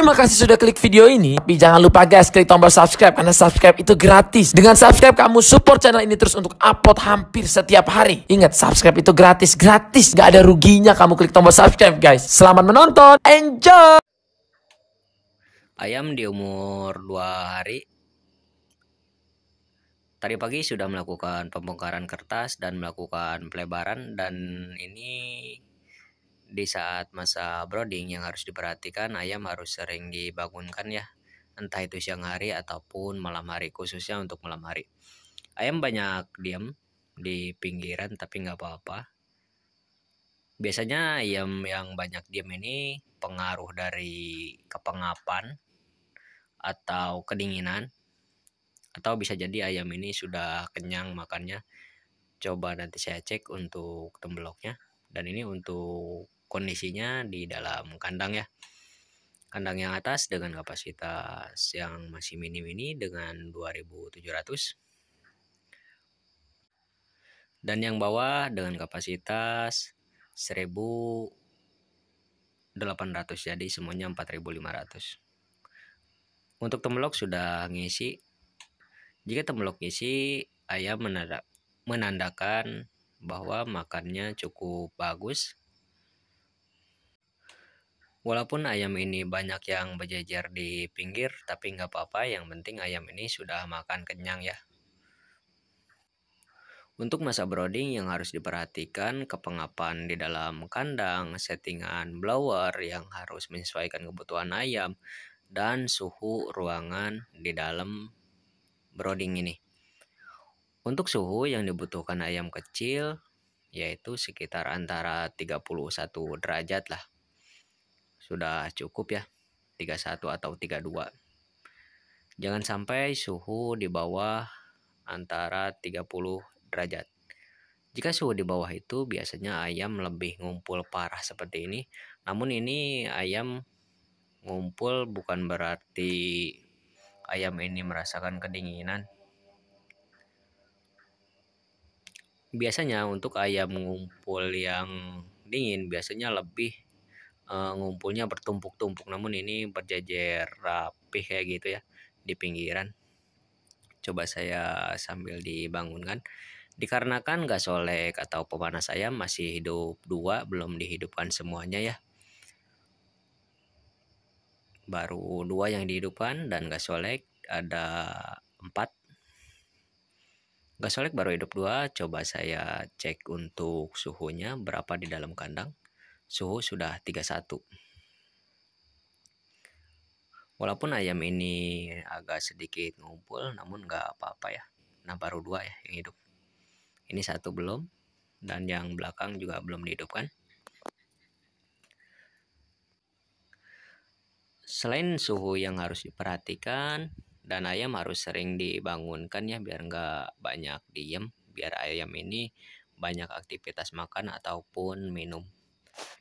Terima kasih sudah klik video ini. Tapi jangan lupa guys klik tombol subscribe karena subscribe itu gratis. Dengan subscribe kamu support channel ini terus untuk upload hampir setiap hari. Ingat subscribe itu gratis, gratis. Gak ada ruginya kamu klik tombol subscribe guys. Selamat menonton, enjoy. Ayam di umur dua hari Tadi pagi sudah melakukan pembongkaran kertas dan melakukan pelebaran dan ini di saat masa brooding yang harus diperhatikan ayam harus sering dibangunkan ya entah itu siang hari ataupun malam hari khususnya untuk malam hari ayam banyak diam di pinggiran tapi nggak apa-apa biasanya ayam yang banyak diam ini pengaruh dari kepengapan atau kedinginan atau bisa jadi ayam ini sudah kenyang makannya coba nanti saya cek untuk tembloknya dan ini untuk kondisinya di dalam kandang ya kandang yang atas dengan kapasitas yang masih minim ini dengan 2700 dan yang bawah dengan kapasitas 1800 jadi semuanya 4500 untuk temelok sudah ngisi jika temelok ngisi ayam menandakan bahwa makannya cukup bagus Walaupun ayam ini banyak yang berjejer di pinggir, tapi nggak apa-apa. Yang penting ayam ini sudah makan kenyang ya. Untuk masa brooding yang harus diperhatikan kepengapan di dalam kandang, settingan blower yang harus menyesuaikan kebutuhan ayam, dan suhu ruangan di dalam brooding ini. Untuk suhu yang dibutuhkan ayam kecil yaitu sekitar antara 31 derajat lah sudah cukup ya 31 atau 32 jangan sampai suhu di bawah antara 30 derajat jika suhu di bawah itu biasanya ayam lebih ngumpul parah seperti ini namun ini ayam ngumpul bukan berarti ayam ini merasakan kedinginan biasanya untuk ayam ngumpul yang dingin biasanya lebih uh, ngumpulnya bertumpuk-tumpuk namun ini berjajar rapih kayak gitu ya di pinggiran coba saya sambil dibangunkan dikarenakan solek atau pemanas ayam masih hidup dua belum dihidupkan semuanya ya baru dua yang dihidupkan dan solek ada empat solek baru hidup dua coba saya cek untuk suhunya berapa di dalam kandang suhu sudah 31. Walaupun ayam ini agak sedikit ngumpul, namun nggak apa-apa ya. Nah baru dua ya yang hidup. Ini satu belum, dan yang belakang juga belum dihidupkan. Selain suhu yang harus diperhatikan, dan ayam harus sering dibangunkan ya biar nggak banyak diem, biar ayam ini banyak aktivitas makan ataupun minum.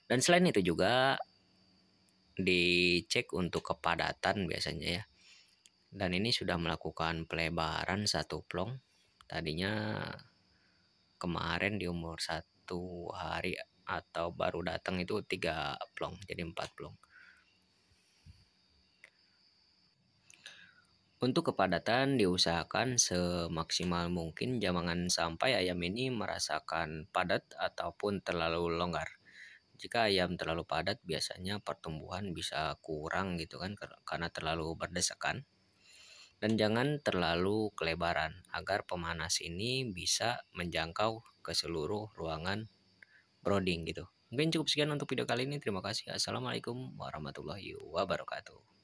Dan selain itu juga dicek untuk kepadatan biasanya ya. Dan ini sudah melakukan pelebaran satu plong. Tadinya kemarin di umur satu hari atau baru datang itu tiga plong jadi empat plong. Untuk kepadatan diusahakan semaksimal mungkin jangan sampai ayam ini merasakan padat ataupun terlalu longgar. Jika ayam terlalu padat, biasanya pertumbuhan bisa kurang gitu kan karena terlalu berdesakan. Dan jangan terlalu kelebaran agar pemanas ini bisa menjangkau ke seluruh ruangan brooding gitu. Mungkin cukup sekian untuk video kali ini. Terima kasih. Assalamualaikum warahmatullahi wabarakatuh.